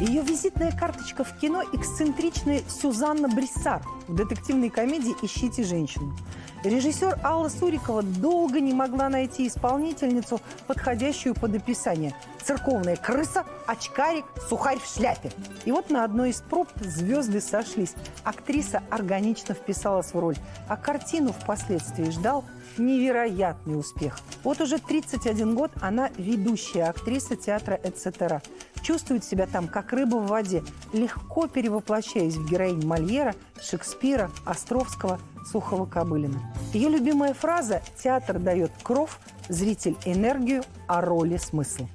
Ее визитная карточка в кино – эксцентричная Сюзанна Бриссар в детективной комедии «Ищите женщину». Режиссер Алла Сурикова долго не могла найти исполнительницу, подходящую под описание. Церковная крыса, очкарик, сухарь в шляпе. И вот на одной из проб звезды сошлись. Актриса органично вписалась в роль, а картину впоследствии ждал невероятный успех. Вот уже 31 год она ведущая актриса театра «Эцетера» чувствует себя там, как рыба в воде, легко перевоплощаясь в героинь Мольера, Шекспира, Островского, Сухого Кобылина. Ее любимая фраза «Театр дает кров, зритель – энергию, а роли – смысл».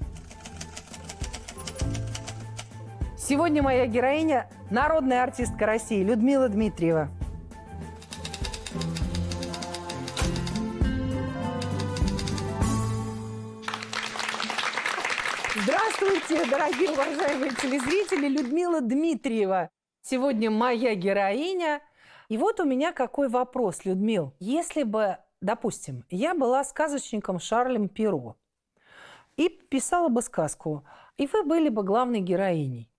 Сегодня моя героиня – народная артистка России Людмила Дмитриева – Здравствуйте, дорогие уважаемые телезрители! Людмила Дмитриева сегодня моя героиня. И вот у меня какой вопрос, Людмил. Если бы, допустим, я была сказочником Шарлем Перо и писала бы сказку, и вы были бы главной героиней,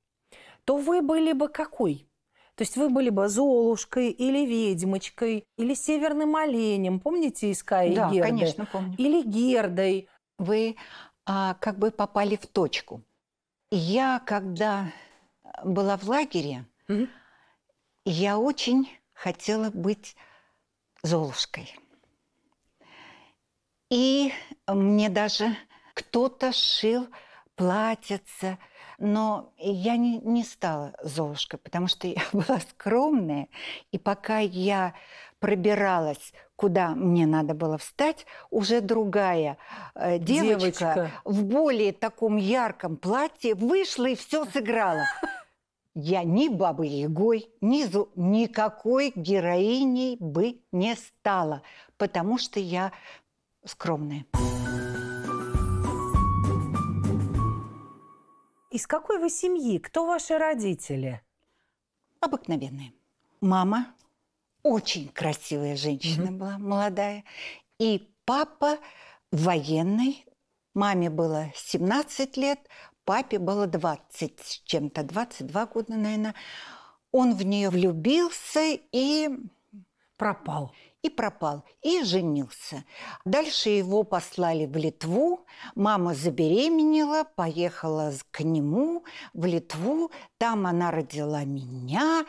то вы были бы какой? То есть вы были бы Золушкой или Ведьмочкой, или Северным Оленем, помните из Каи да, Герды? конечно, помню. Или Гердой. Вы а, как бы попали в точку. Я, когда была в лагере, угу. я очень хотела быть Золушкой. И мне даже кто-то шил платьица, но я не, не стала Золушкой, потому что я была скромная, и пока я пробиралась куда мне надо было встать, уже другая э, девочка, девочка в более таком ярком платье вышла и все сыграла. Я ни бабы Егой, ни зу, никакой героиней бы не стала, потому что я скромная. Из какой вы семьи? Кто ваши родители? Обыкновенные. Мама очень красивая женщина mm была, молодая. И папа военный. Маме было 17 лет, папе было 20 с чем-то, 22 года, наверное. Он в нее влюбился и... Пропал. И пропал, и женился. Дальше его послали в Литву. Мама забеременела, поехала к нему в Литву. Там она родила меня.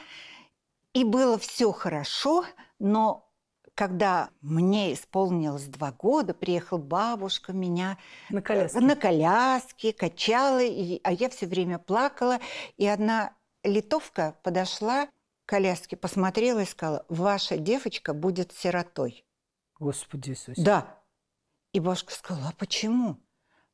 И было все хорошо, но когда мне исполнилось два года, приехала бабушка меня на э, коляске, на коляске качала, и, а я все время плакала. И одна литовка подошла к коляске, посмотрела и сказала, ваша девочка будет сиротой. Господи Иисусе. Да. И бабушка сказала, а почему?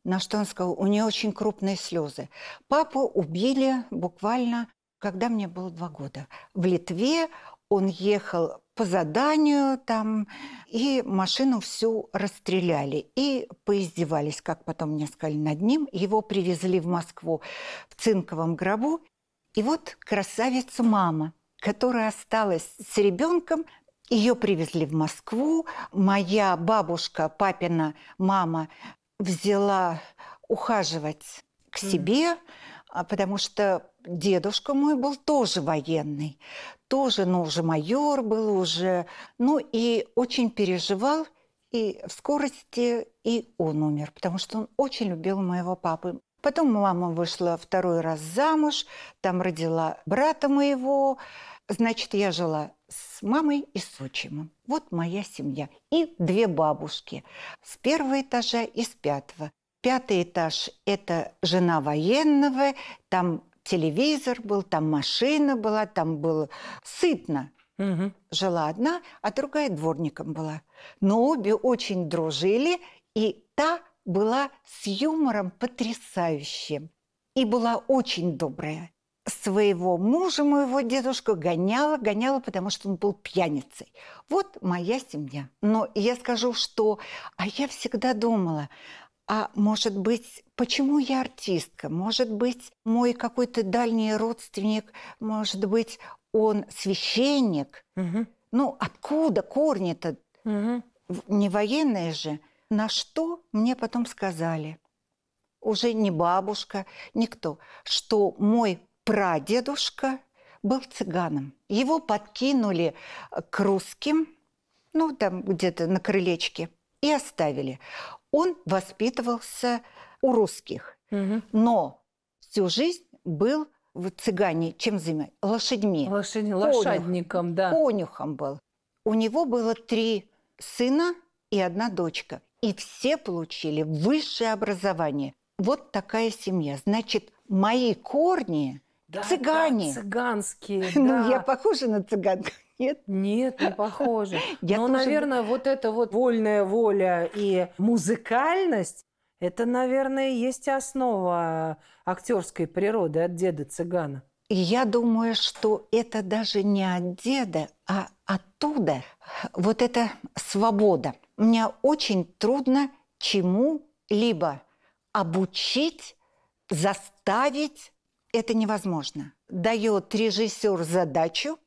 На что он сказал, у нее очень крупные слезы. Папу убили буквально когда мне было два года. В Литве он ехал по заданию там, и машину всю расстреляли и поиздевались, как потом мне сказали, над ним. Его привезли в Москву в цинковом гробу. И вот красавица мама, которая осталась с ребенком, ее привезли в Москву. Моя бабушка, папина мама, взяла ухаживать к себе, а, потому что дедушка мой был тоже военный, тоже, ну, уже майор был уже, ну, и очень переживал, и в скорости и он умер, потому что он очень любил моего папы. Потом мама вышла второй раз замуж, там родила брата моего. Значит, я жила с мамой и с отчимом. Вот моя семья. И две бабушки с первого этажа и с пятого. Пятый этаж – это жена военного, там телевизор был, там машина была, там было сытно. Угу. Жила одна, а другая дворником была. Но обе очень дружили, и та была с юмором потрясающим. И была очень добрая. Своего мужа, моего дедушку, гоняла, гоняла, потому что он был пьяницей. Вот моя семья. Но я скажу, что... А я всегда думала, а может быть, почему я артистка? Может быть, мой какой-то дальний родственник, может быть, он священник? Угу. Ну, откуда корни-то? Угу. Не военные же. На что мне потом сказали, уже не бабушка, никто, что мой прадедушка был цыганом. Его подкинули к русским, ну, там где-то на крылечке, и оставили. Он воспитывался у русских, угу. но всю жизнь был в цыгане чем занимались? Лошадьми. Лошадь, Конюх. Лошадником, да. Конюхом был. У него было три сына и одна дочка. И все получили высшее образование. Вот такая семья. Значит, мои корни да, цыгане. Да, цыганские. Ну, да. Ну, я похожа на цыганку. Нет? Нет, не похоже. Я Но, тоже... наверное, вот эта вот вольная воля и музыкальность, это, наверное, есть основа актерской природы от деда цыгана. И я думаю, что это даже не от деда, а оттуда вот эта свобода. Мне очень трудно чему-либо обучить, заставить. Это невозможно. Дает режиссер задачу,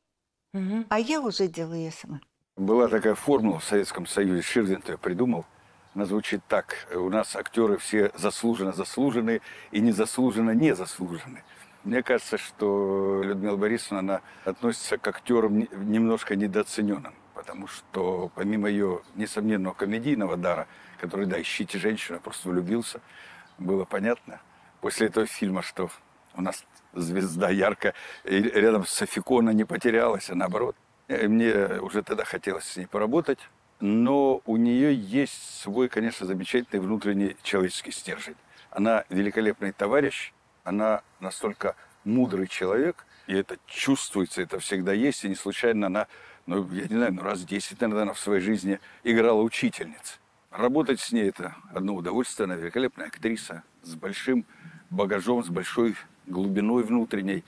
а я уже делаю ее сама. Была такая формула в Советском Союзе, Ширвин ее придумал. Она звучит так. У нас актеры все заслуженно заслуженные и незаслуженно не заслуженные. Мне кажется, что Людмила Борисовна она относится к актерам немножко недооцененным, потому что помимо ее несомненного комедийного дара, который, да, «Ищите женщину», просто влюбился, было понятно после этого фильма, что у нас звезда ярко и рядом с Афикона не потерялась, а наоборот. Э, мне уже тогда хотелось с ней поработать, но у нее есть свой, конечно, замечательный внутренний человеческий стержень. Она великолепный товарищ, она настолько мудрый человек, и это чувствуется, это всегда есть, и не случайно она, ну, я не знаю, ну, раз 10, наверное, в своей жизни играла учительниц. Работать с ней – это одно удовольствие, она великолепная актриса, с большим багажом, с большой глубиной внутренней.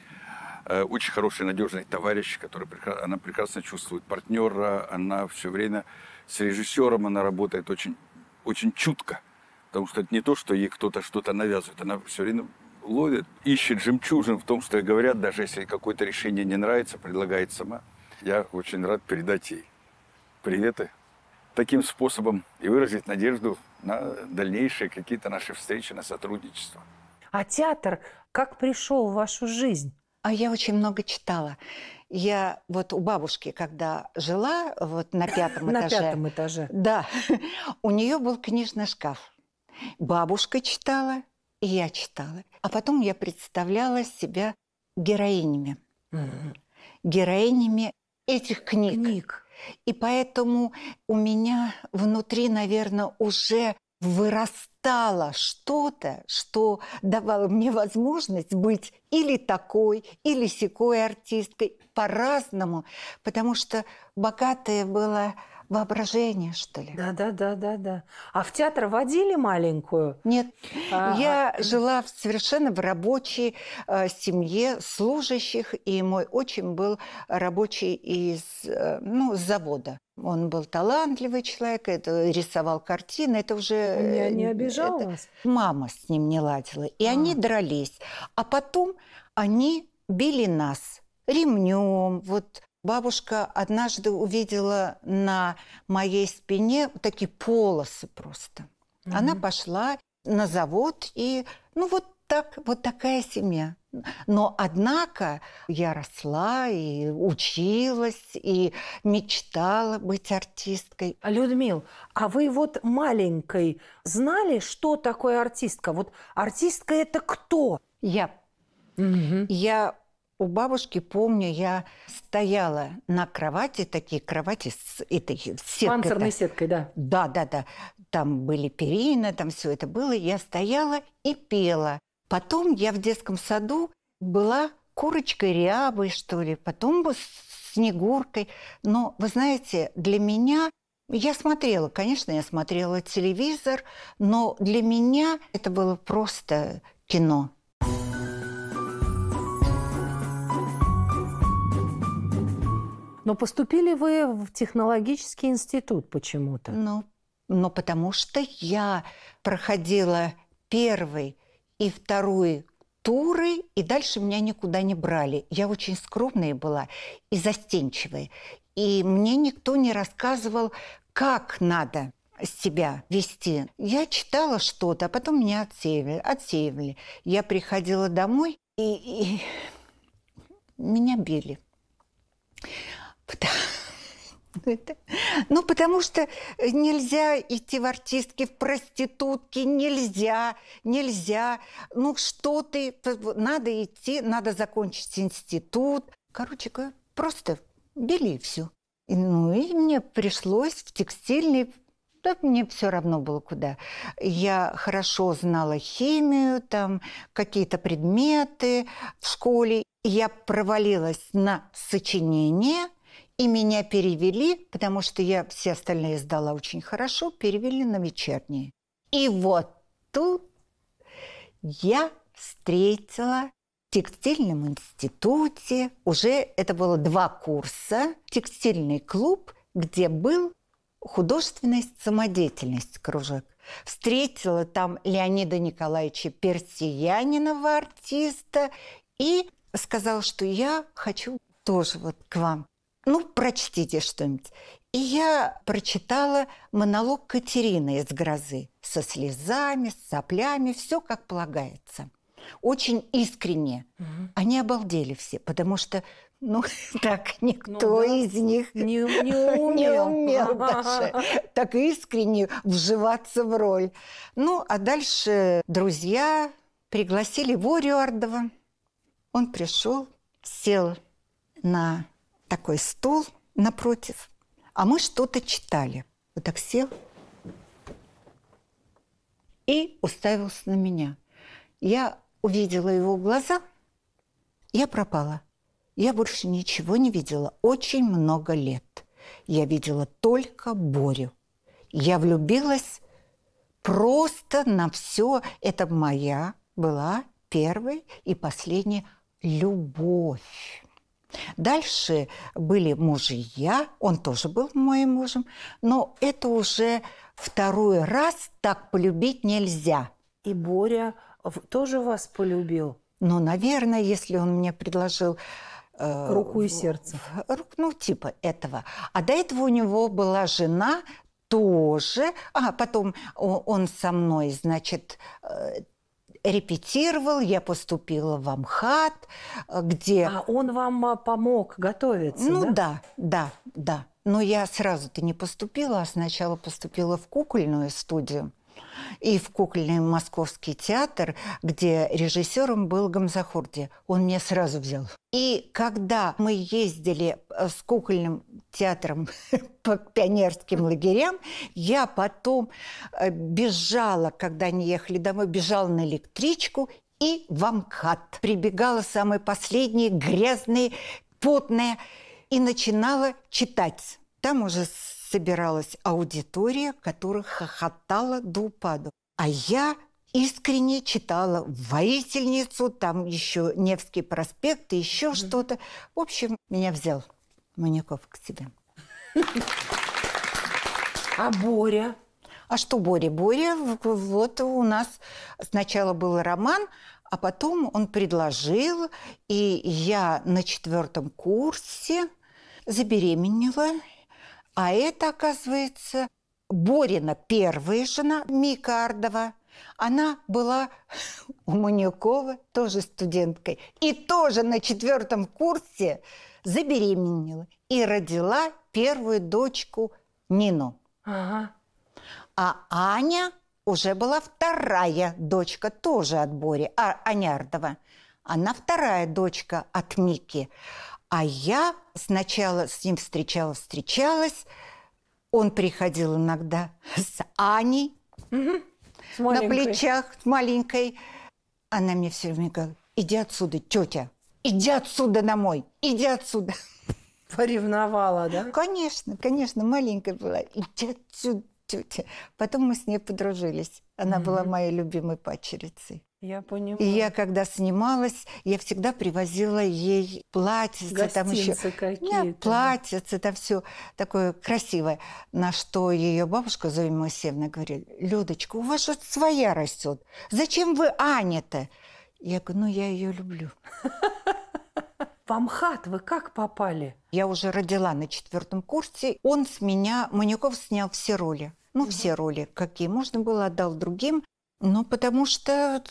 Э, очень хороший, надежный товарищ, который она прекрасно чувствует партнера, она все время с режиссером, она работает очень, очень чутко, потому что это не то, что ей кто-то что-то навязывает, она все время ловит, ищет жемчужин в том, что ей говорят, даже если какое-то решение не нравится, предлагает сама. Я очень рад передать ей приветы таким способом и выразить надежду на дальнейшие какие-то наши встречи, на сотрудничество. А театр как пришел в вашу жизнь? А я очень много читала. Я вот у бабушки, когда жила, вот на пятом этаже. На пятом этаже. Да. У нее был книжный шкаф. Бабушка читала, и я читала. А потом я представляла себя героинями. Героинями этих книг. книг. И поэтому у меня внутри, наверное, уже вырастало что-то, что давало мне возможность быть или такой, или секой артисткой, по-разному, потому что богатое было воображение, что ли. Да, да, да, да, да. А в театр водили маленькую? Нет. А, я а... жила в, совершенно в рабочей э, семье служащих, и мой отчим был рабочий из, э, ну, завода. Он был талантливый человек, это рисовал картины, это уже... Я э, не обижал это... вас? Мама с ним не ладила, и а. они дрались. А потом они били нас ремнем, вот Бабушка однажды увидела на моей спине такие полосы просто. mm Она пошла на завод и, ну вот так, вот такая семья. Но, однако, я росла и училась, и мечтала быть артисткой. Людмил, а вы вот маленькой знали, что такое артистка? Вот артистка – это кто? Я. Угу. Я у бабушки, помню, я стояла на кровати, такие кровати с этой сеткой. Панцирной сеткой, да. Да, да, да. Там были перины, там все это было. Я стояла и пела. Потом я в детском саду была курочкой рябой, что ли, потом с снегуркой. Но, вы знаете, для меня я смотрела, конечно, я смотрела телевизор, но для меня это было просто кино. Но поступили вы в технологический институт почему-то. Ну, но ну, потому что я проходила первый и второй туры, и дальше меня никуда не брали. Я очень скромная была и застенчивая. И мне никто не рассказывал, как надо себя вести. Я читала что-то, а потом меня отсеивали. отсеивали. Я приходила домой, и, и меня били. Ну, ну, потому что нельзя идти в артистки, в проститутки, нельзя, нельзя. Ну, что ты, надо идти, надо закончить институт. Короче говоря, просто били все. ну, и мне пришлось в текстильный да, мне все равно было куда. Я хорошо знала химию, там какие-то предметы в школе. Я провалилась на сочинение – и меня перевели, потому что я все остальные сдала очень хорошо, перевели на вечерние. И вот тут я встретила в текстильном институте, уже это было два курса, текстильный клуб, где был художественность, самодеятельность кружок. Встретила там Леонида Николаевича Персиянинова, артиста, и сказала, что я хочу тоже вот к вам ну, прочтите что-нибудь. И я прочитала монолог Катерины из «Грозы» со слезами, с соплями, все как полагается. Очень искренне. Угу. Они обалдели все, потому что ну, так никто ну, да. из них не, не умел, не умел даже так искренне вживаться в роль. Ну, а дальше друзья пригласили Ворю Ардова. Он пришел, сел на такой стул напротив, а мы что-то читали. Вот так сел и уставился на меня. Я увидела его глаза, я пропала. Я больше ничего не видела очень много лет. Я видела только Борю. Я влюбилась просто на все. Это моя была первая и последняя любовь. Дальше были мужья, он тоже был моим мужем, но это уже второй раз так полюбить нельзя. И Боря тоже вас полюбил? Ну, наверное, если он мне предложил... Э, Руку и сердце. В, ну, типа этого. А до этого у него была жена тоже. А потом он со мной, значит, э, репетировал, я поступила в Амхат, э, где... А он вам э, помог готовиться, Ну да, да, да. да. Но я сразу-то не поступила, а сначала поступила в кукольную студию и в кукольный Московский театр, где режиссером был Гамзахурди. Он меня сразу взял. И когда мы ездили э, с кукольным театром по пионерским лагерям, я потом э, бежала, когда они ехали домой, бежала на электричку и в Амкат. Прибегала самые последние, грязные, потная, и начинала читать. Там уже собиралась аудитория, которая хохотала до упаду. А я искренне читала «Воительницу», там еще Невский проспект и еще mm-hmm. что-то. В общем, меня взял Маняков к себе. А Боря? А что Боря? Боря, вот у нас сначала был роман, а потом он предложил, и я на четвертом курсе забеременела а это, оказывается, Борина первая жена Мика Ардова. Она была у Манюкова тоже студенткой. И тоже на четвертом курсе забеременела и родила первую дочку Нину. Ага. А Аня уже была вторая дочка, тоже от Бори, а, Анярдова. Она вторая дочка от Мики. А я сначала с ним встречалась, встречалась. Он приходил иногда с Аней угу. с на плечах, с маленькой. Она мне все время говорила, иди отсюда, тетя, иди отсюда домой, иди отсюда. Поревновала, да? Конечно, конечно, маленькая была. Иди отсюда, тетя. Потом мы с ней подружились. Она угу. была моей любимой пачерицей. Я понимаю. И я, когда снималась, я всегда привозила ей платьице, там еще какие-то. платьице, там все такое красивое. На что ее бабушка Зоя Моисеевна говорит, Людочка, у вас вот своя растет. Зачем вы Аня-то? Я говорю, ну я ее люблю. В Амхат вы как попали? Я уже родила на четвертом курсе. Он с меня, Манюков снял все роли. Ну, угу. все роли, какие можно было, отдал другим. Ну, потому что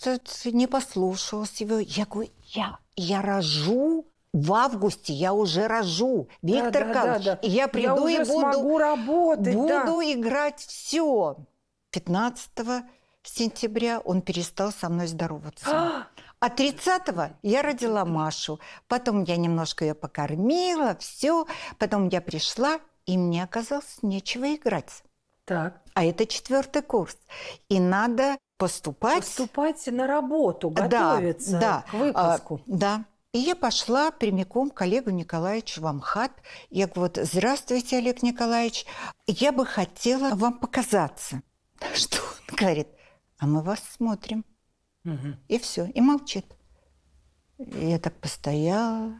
не послушалась его. Я говорю, я, я рожу в августе я уже рожу, Виктор да, Калыч, да, да, я приду я и буду, работать, буду да. играть все. 15 сентября он перестал со мной здороваться. А 30 а я родила Машу. Потом я немножко ее покормила, все. Потом я пришла, и мне оказалось нечего играть. Так. А это четвертый курс. И надо поступать. Поступать на работу, готовиться да, да, к выпуску. А, да. И я пошла прямиком к коллегу Николаевичу в Амхат. Я говорю, вот, здравствуйте, Олег Николаевич. Я бы хотела вам показаться. Что он говорит? А мы вас смотрим. Угу. И все, и молчит. Я так постояла,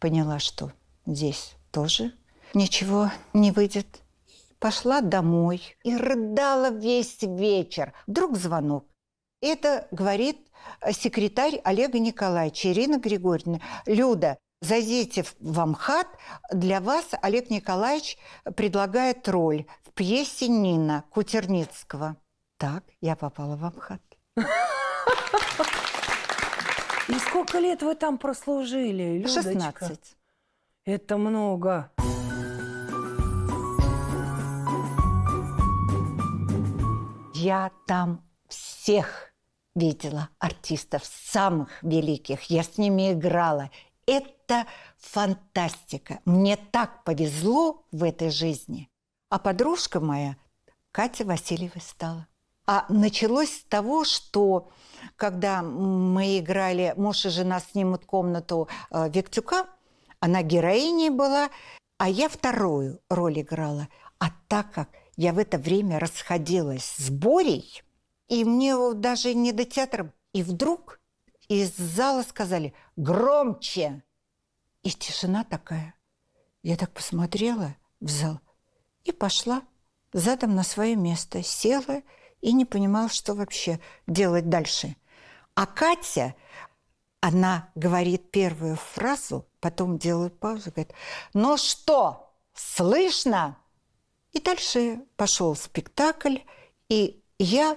поняла, что здесь тоже ничего не выйдет пошла домой и рыдала весь вечер. Вдруг звонок. Это говорит э, секретарь Олега Николаевича, Ирина Григорьевна. «Люда, зайдите в Амхат, для вас Олег Николаевич предлагает роль в пьесе Нина Кутерницкого». Так, я попала в Амхат. И сколько лет вы там прослужили, Людочка? 16. Это много. Я там всех видела артистов, самых великих. Я с ними играла. Это фантастика. Мне так повезло в этой жизни. А подружка моя Катя Васильева стала. А началось с того, что когда мы играли «Муж и жена снимут комнату» э, Виктюка, она героиней была, а я вторую роль играла. А так как я в это время расходилась с Борей, и мне даже не до театра. И вдруг из зала сказали «Громче!» И тишина такая. Я так посмотрела в зал и пошла задом на свое место. Села и не понимала, что вообще делать дальше. А Катя, она говорит первую фразу, потом делает паузу, говорит «Ну что, слышно?» И дальше пошел спектакль, и я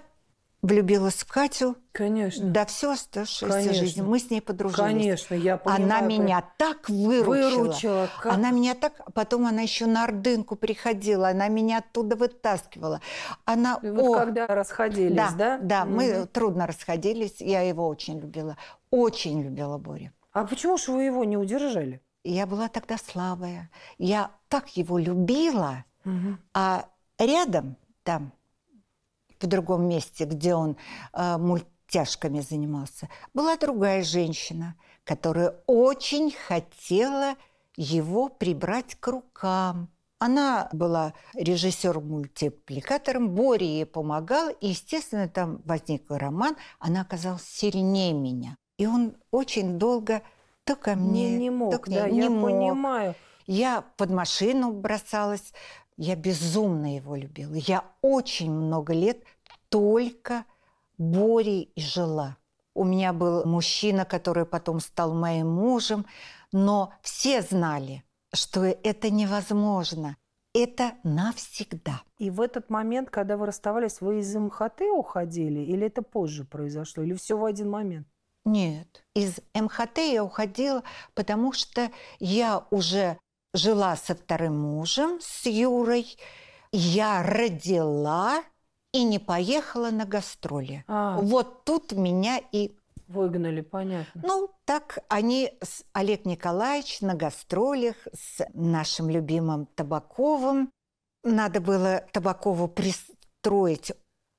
влюбилась в Катю. Конечно. Да все оставшуюся Конечно. жизнь. Мы с ней подружились. Конечно, я понимаю. Она меня так выручила. Выручила. Как? Она меня так... А потом она еще на Ордынку приходила. Она меня оттуда вытаскивала. Она... И вот О... когда расходились, да? Да, да угу. мы трудно расходились. Я его очень любила. Очень любила Боря. А почему же вы его не удержали? Я была тогда слабая. Я так его любила. А рядом, там, в другом месте, где он э, мультяшками занимался, была другая женщина, которая очень хотела его прибрать к рукам. Она была режиссер-мультипликатором, Боря ей помогал, и, естественно, там возник роман, она оказалась сильнее меня. И он очень долго то ко мне, не, не мог, то к ней, да, не я мог. понимаю. Я под машину бросалась, я безумно его любила. Я очень много лет только Борей и жила. У меня был мужчина, который потом стал моим мужем, но все знали, что это невозможно. Это навсегда. И в этот момент, когда вы расставались, вы из МХТ уходили? Или это позже произошло? Или все в один момент? Нет. Из МХТ я уходила, потому что я уже жила со вторым мужем, с Юрой. Я родила и не поехала на гастроли. А. Вот тут меня и... Выгнали, понятно. Ну, так они, Олег Николаевич, на гастролях с нашим любимым Табаковым. Надо было Табакову пристроить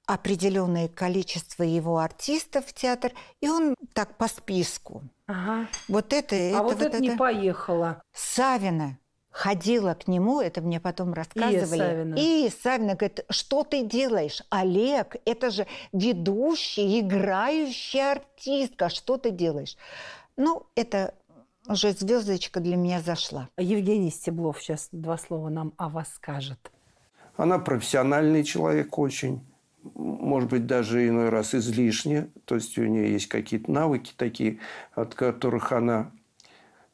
определенное количество его артистов в театр, и он так по списку. Ага. Вот это, а это, вот, это, это не поехала. Савина ходила к нему, это мне потом рассказывали. И Савина. И Савина говорит, что ты делаешь? Олег, это же ведущий, играющая артистка, что ты делаешь? Ну, это уже звездочка для меня зашла. Евгений Стеблов сейчас два слова нам о вас скажет. Она профессиональный человек очень, может быть, даже иной раз излишне. То есть у нее есть какие-то навыки такие, от которых она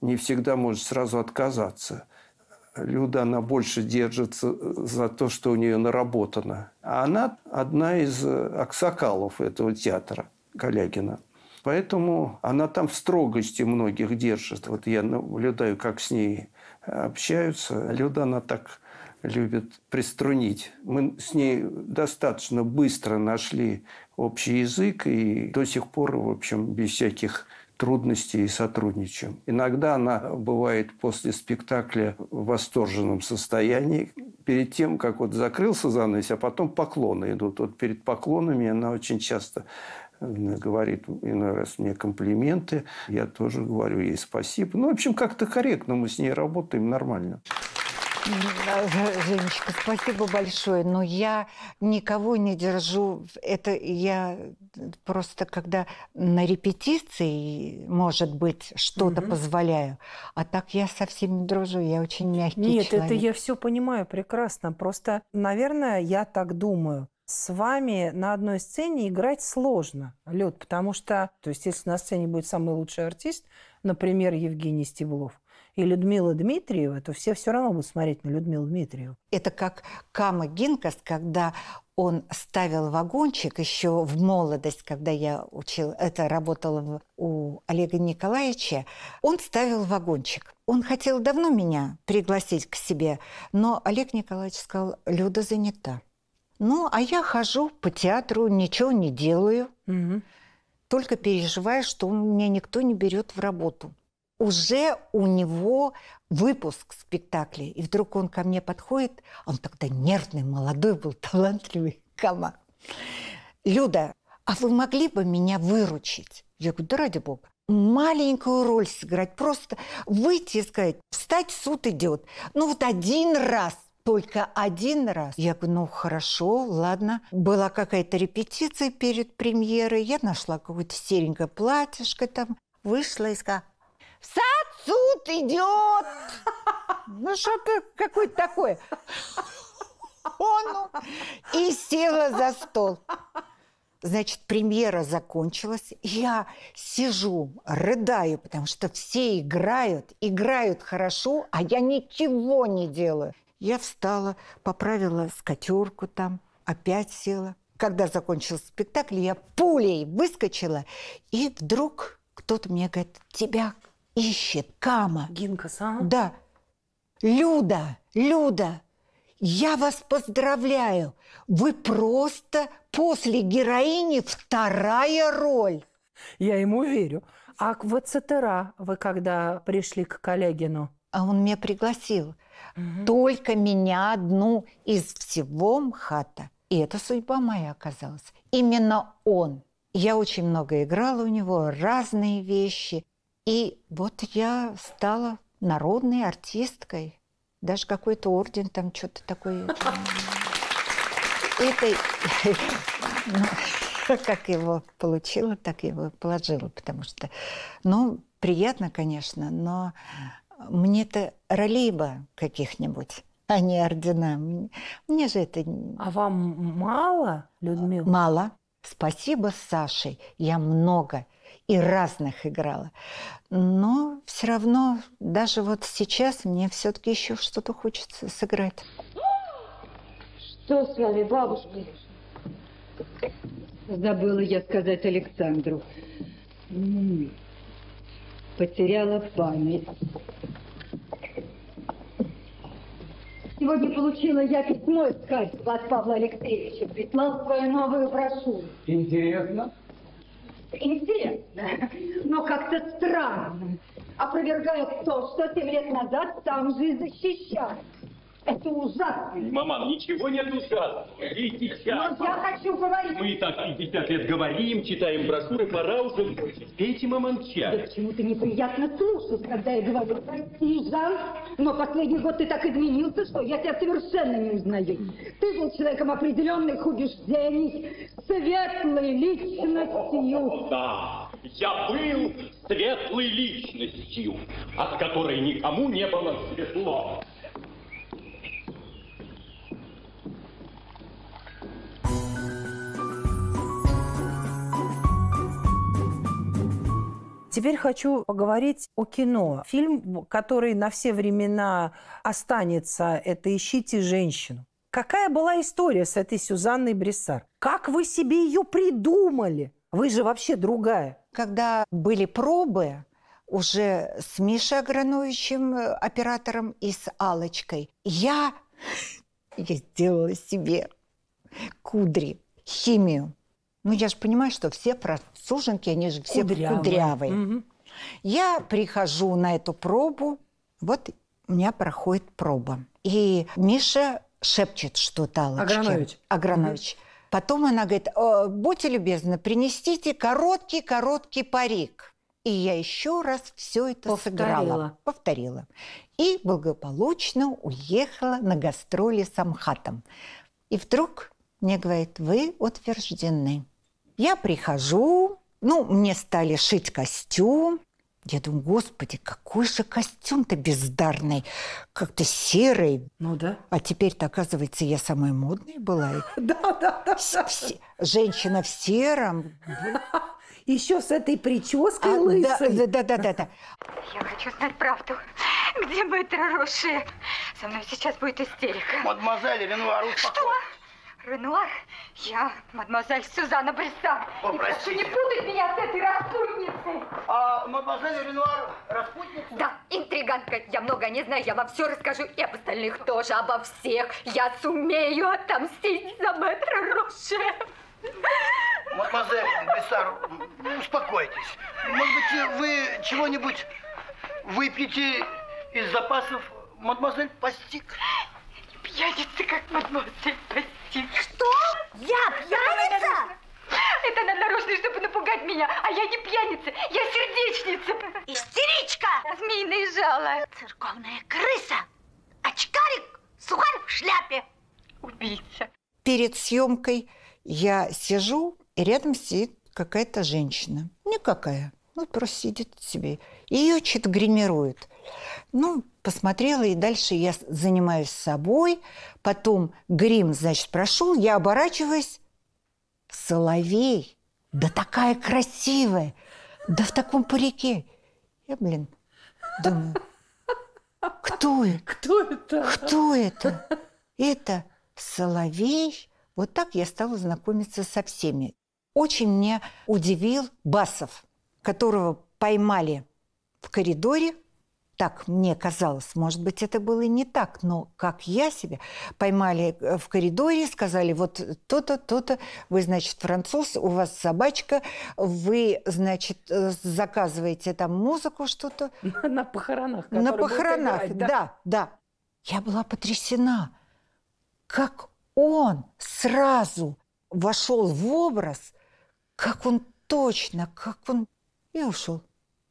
не всегда может сразу отказаться. Люда, она больше держится э, за то, что у нее наработано. А она одна из э, аксакалов этого театра Калягина. Поэтому она там в строгости многих держит. Вот я наблюдаю, как с ней общаются. Люда, она так любит приструнить. Мы с ней достаточно быстро нашли общий язык и до сих пор, в общем, без всяких трудностей и сотрудничаем. Иногда она бывает после спектакля в восторженном состоянии, перед тем, как вот закрылся занавес, а потом поклоны идут. Вот перед поклонами она очень часто э, говорит иной раз мне комплименты. Я тоже говорю ей спасибо. Ну, в общем, как-то корректно мы с ней работаем, нормально. Э, Женечка, спасибо большое, но я никого не держу. Это я просто, когда на репетиции, может быть, что-то угу. позволяю, а так я совсем не дружу, я очень мягкий Нет, человек. Нет, это я все понимаю прекрасно. Просто, наверное, я так думаю с вами на одной сцене играть сложно, Лед, потому что, то есть, если на сцене будет самый лучший артист, например, Евгений Стеблов, и Людмила Дмитриева, то все все равно будут смотреть на Людмилу Дмитриеву. Это как Кама Гинкост, когда он ставил вагончик еще в молодость, когда я учил, это работала у Олега Николаевича, он ставил вагончик. Он хотел давно меня пригласить к себе, но Олег Николаевич сказал, Люда занята. Ну, а я хожу по театру, ничего не делаю, угу. только переживаю, что меня никто не берет в работу уже у него выпуск спектакля, И вдруг он ко мне подходит, он тогда нервный, молодой был, талантливый, кама. Люда, а вы могли бы меня выручить? Я говорю, да ради бога. Маленькую роль сыграть, просто выйти и сказать, встать, суд идет. Ну вот один раз, только один раз. Я говорю, ну хорошо, ладно. Была какая-то репетиция перед премьерой, я нашла какое-то серенькое платьишко там, вышла и сказала, в сад идет. Ну, что какой то такой. Он ну, и села за стол. Значит, премьера закончилась. Я сижу, рыдаю, потому что все играют, играют хорошо, а я ничего не делаю. Я встала, поправила скатерку там, опять села. Когда закончился спектакль, я пулей выскочила, и вдруг кто-то мне говорит, тебя ищет Кама. Гинка сам? Да. Люда, Люда, я вас поздравляю. Вы просто после героини вторая роль. Я ему верю. А в ЦТРА вы когда пришли к Коллегину? А он меня пригласил. Угу. Только меня одну из всего МХАТа. И это судьба моя оказалась. Именно он. Я очень много играла у него, разные вещи. И вот я стала народной артисткой. Даже какой-то орден там что-то такое. Это... Ну, как его получила, так его положила, потому что... Ну, приятно, конечно, но мне-то ролей бы каких-нибудь а не ордена. Мне же это... А вам мало, Людмила? Мало. Спасибо, Сашей. Я много и разных играла. Но все равно даже вот сейчас мне все-таки еще что-то хочется сыграть. Что с вами, бабушка? Забыла я сказать Александру. М-м-м. Потеряла память. Сегодня получила я письмо из Харькова от Павла Алексеевича. Прислал свою новую брошюру. Интересно. Интересно, но как-то странно. Опровергает то, что семь лет назад сам же и защищал. Это ужасно. Маман, ничего нет ужасного. И сейчас. Но я хочу говорить. Мы и так 50 лет говорим, читаем брошюры, пора уже кончить. Пейте, маман, чай. Да почему-то неприятно слушать, когда я говорю. Прости, Жан, но последний год ты так изменился, что я тебя совершенно не узнаю. Ты был человеком определенных убеждений, светлой личностью. Да, я был светлой личностью, от которой никому не было светло. Теперь хочу поговорить о кино. Фильм, который на все времена останется, это «Ищите женщину». Какая была история с этой Сюзанной Брессар? Как вы себе ее придумали? Вы же вообще другая. Когда были пробы, уже с Мишей Аграновичем, э, оператором, и с Алочкой, я, я сделала себе кудри, химию. Ну, я же понимаю, что все француженки, они же все кудрявые. кудрявые. Угу. Я прихожу на эту пробу, вот у меня проходит проба. И Миша шепчет что-то Аллочке. Агранович. Агранович. Угу. Потом она говорит, «Э, будьте любезны, принесите короткий-короткий парик. И я еще раз все это Повторила. сыграла. Повторила. И благополучно уехала на гастроли с Амхатом. И вдруг мне говорит, вы утверждены. Я прихожу, ну, мне стали шить костюм. Я думаю, господи, какой же костюм-то бездарный, как-то серый. Ну да. А теперь-то, оказывается, я самая модная была. Да, да, да. Женщина в сером. Еще с этой прической а, лысой. Да, да, да, да. Я хочу знать правду. Где мэтр Роше? Со мной сейчас будет истерика. Мадемуазель Ренуар, Что? Ренуар, я мадемуазель Сюзанна Бальсан. Попросите не путать меня с этой распутницей. А мадемуазель Ренуар распутница? Да, интриганка. Я много не знаю, я вам все расскажу. И об остальных тоже, обо всех. Я сумею отомстить за мэтра Роше. Мадемуазель Бессар, успокойтесь. Может быть, вы чего-нибудь выпьете из запасов мадемуазель Пастик? пьяница, как мадемуазель Бастин. Что? Я пьяница? Это она нарочно, чтобы напугать меня. А я не пьяница, я сердечница. Истеричка! Змеиное жало. Церковная крыса. Очкарик, сухарь в шляпе. Убийца. Перед съемкой я сижу, и рядом сидит какая-то женщина. Никакая. Ну, просто сидит себе. Ее что-то гримирует. Ну, посмотрела, и дальше я занимаюсь собой. Потом грим, значит, прошел, я оборачиваюсь. Соловей, да такая красивая, да в таком парике. Я, блин, думаю, кто это? Кто это? Кто это? Это Соловей. Вот так я стала знакомиться со всеми. Очень меня удивил Басов, которого поймали в коридоре так мне казалось, может быть, это было и не так, но как я себя поймали э, в коридоре, сказали, вот то-то, то-то, вы, значит, француз, у вас собачка, вы, значит, э, заказываете там музыку что-то. На похоронах. На похоронах, играть, да? да, да. Я была потрясена, как он сразу вошел в образ, как он точно, как он и ушел.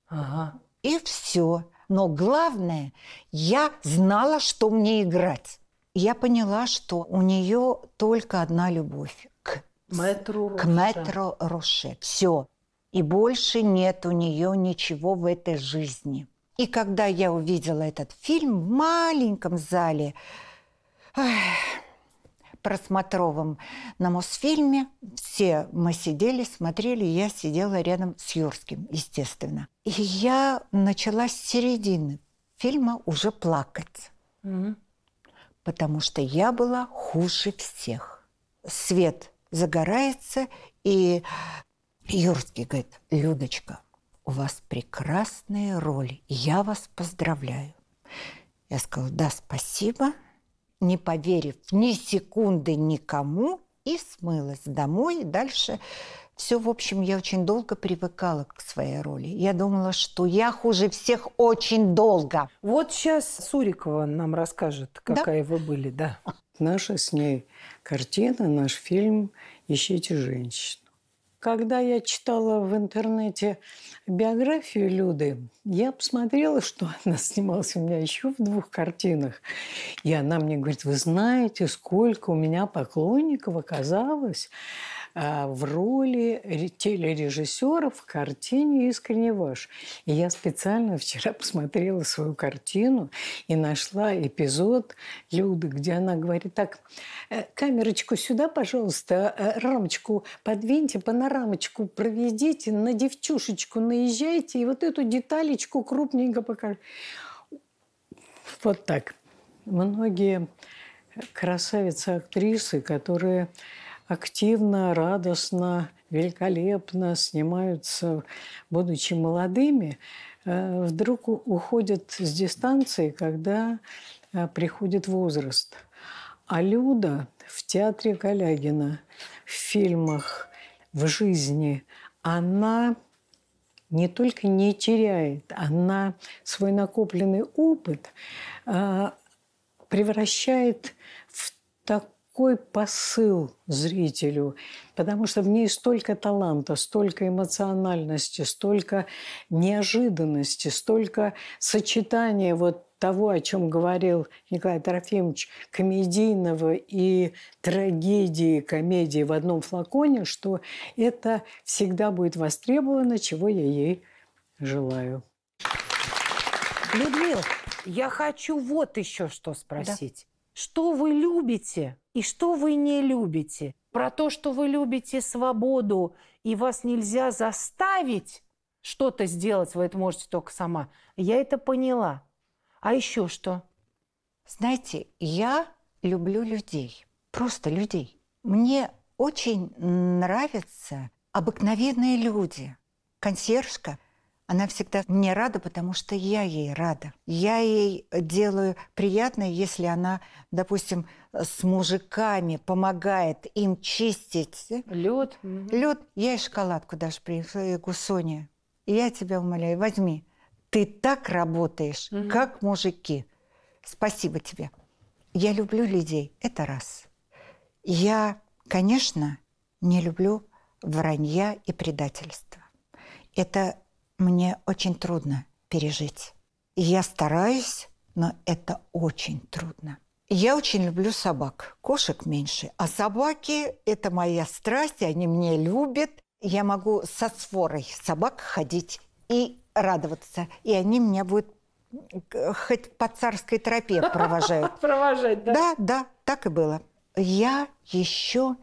Ага. И все. Но главное, я знала, что мне играть. Я поняла, что у нее только одна любовь к метро К метро Роше. Все. И больше нет у нее ничего в этой жизни. И когда я увидела этот фильм в маленьком зале, эх, просмотровом на Мосфильме. Все мы сидели, смотрели, я сидела рядом с Юрским, естественно. И я начала с середины фильма уже плакать, mm потому что я была хуже всех. Свет загорается, и Юрский говорит, Людочка, у вас прекрасная роль я вас поздравляю. Я сказала, да, спасибо – не поверив ни секунды никому, и смылась домой. И дальше все, в общем, я очень долго привыкала к своей роли. Я думала, что я хуже всех очень долго. Вот сейчас Сурикова нам расскажет, какая да? вы были, да. Наша с ней картина, наш фильм «Ищите женщин». Когда я читала в интернете биографию Люды, я посмотрела, что она снималась у меня еще в двух картинах. И она мне говорит, вы знаете, сколько у меня поклонников оказалось а, в роли телережиссера в картине «Искренне ваш». И я специально вчера посмотрела свою картину и нашла эпизод Люды, где она говорит так, «Э, камерочку сюда, пожалуйста, э, рамочку подвиньте, панорамочку проведите, на девчушечку наезжайте и вот эту деталечку крупненько покажите. Вот так. Многие красавицы-актрисы, которые активно, радостно, великолепно снимаются, будучи молодыми, э, вдруг уходят с дистанции, когда э, приходит возраст. А Люда в театре Калягина, в фильмах, в жизни, она не только не теряет, она свой накопленный опыт э, превращает в такую какой посыл зрителю, потому что в ней столько таланта, столько эмоциональности, столько неожиданности, столько сочетания вот того, о чем говорил Николай Трофимович, комедийного и трагедии, комедии в одном флаконе, что это всегда будет востребовано, чего я ей желаю. Людмила, я хочу вот еще что спросить. Да что вы любите и что вы не любите. Про то, что вы любите свободу и вас нельзя заставить что-то сделать, вы это можете только сама. Я это поняла. А еще что? Знаете, я люблю людей, просто людей. Мне очень нравятся обыкновенные люди. Консьержка – она всегда мне рада, потому что я ей рада. Я ей делаю приятное, если она, допустим, с мужиками помогает им чистить. Лед. Лед. Я и шоколадку даже принесла. Я говорю, Соня, я тебя умоляю, возьми. Ты так работаешь, угу. как мужики. Спасибо тебе. Я люблю людей. Это раз. Я, конечно, не люблю вранья и предательства. Это мне очень трудно пережить. я стараюсь, но это очень трудно. Я очень люблю собак, кошек меньше. А собаки – это моя страсть, они меня любят. Я могу со сворой собак ходить и радоваться. И они меня будут хоть по царской тропе провожают. Провожать, да? Да, да, так и было. Я еще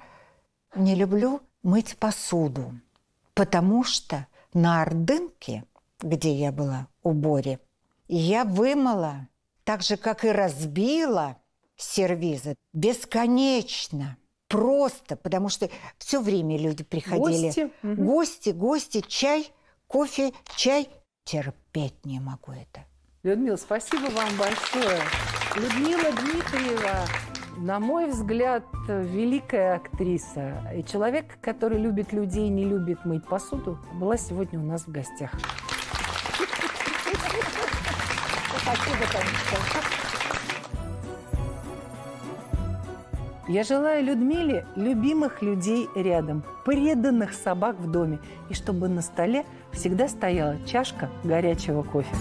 не люблю мыть посуду, потому что – на Ордынке, где я была у Бори, я вымыла, так же, как и разбила сервизы, бесконечно – просто, потому что все время люди приходили. Гости, гости, гости, чай, кофе, чай. Терпеть не могу это. Людмила, спасибо вам большое. Людмила Дмитриева, на мой взгляд, великая актриса и человек, который любит людей, не любит мыть посуду, была сегодня у нас в гостях. Спасибо, конечно. Я желаю Людмиле любимых людей рядом, преданных собак в доме, и чтобы на столе всегда стояла чашка горячего кофе.